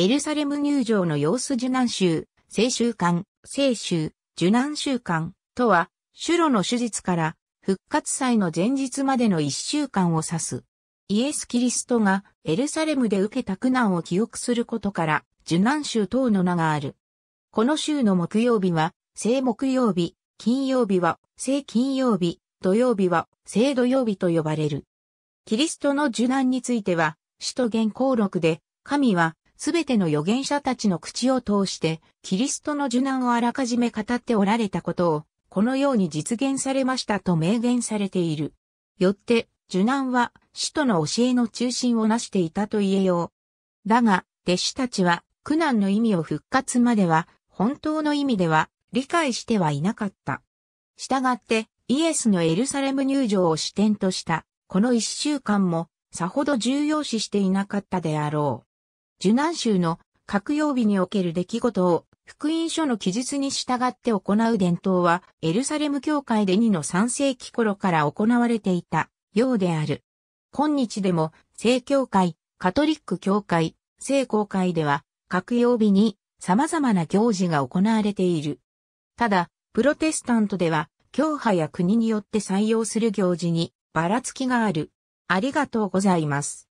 エルサレム入場の様子受難週、聖週間、聖週、受難週間とは、主路の手術から復活祭の前日までの一週間を指す。イエス・キリストがエルサレムで受けた苦難を記憶することから、受難週等の名がある。この週の木曜日は、聖木曜日、金曜日は、聖金曜日、土曜日は、聖土曜日と呼ばれる。キリストの受難については、使徒言行録で、神はすべての預言者たちの口を通して、キリストの受難をあらかじめ語っておられたことを、このように実現されましたと明言されている。よって、受難は、使徒の教えの中心をなしていたと言えよう。だが、弟子たちは、苦難の意味を復活までは、本当の意味では、理解してはいなかった。したがって、イエスのエルサレム入場を視点とした、この一週間も、さほど重要視していなかったであろう。受難州の各曜日における出来事を福音書の記述に従って行う伝統はエルサレム教会で2の3世紀頃から行われていたようである。今日でも聖教会、カトリック教会、聖公会では各曜日に様々な行事が行われている。ただ、プロテスタントでは教派や国によって採用する行事にばらつきがある。ありがとうございます。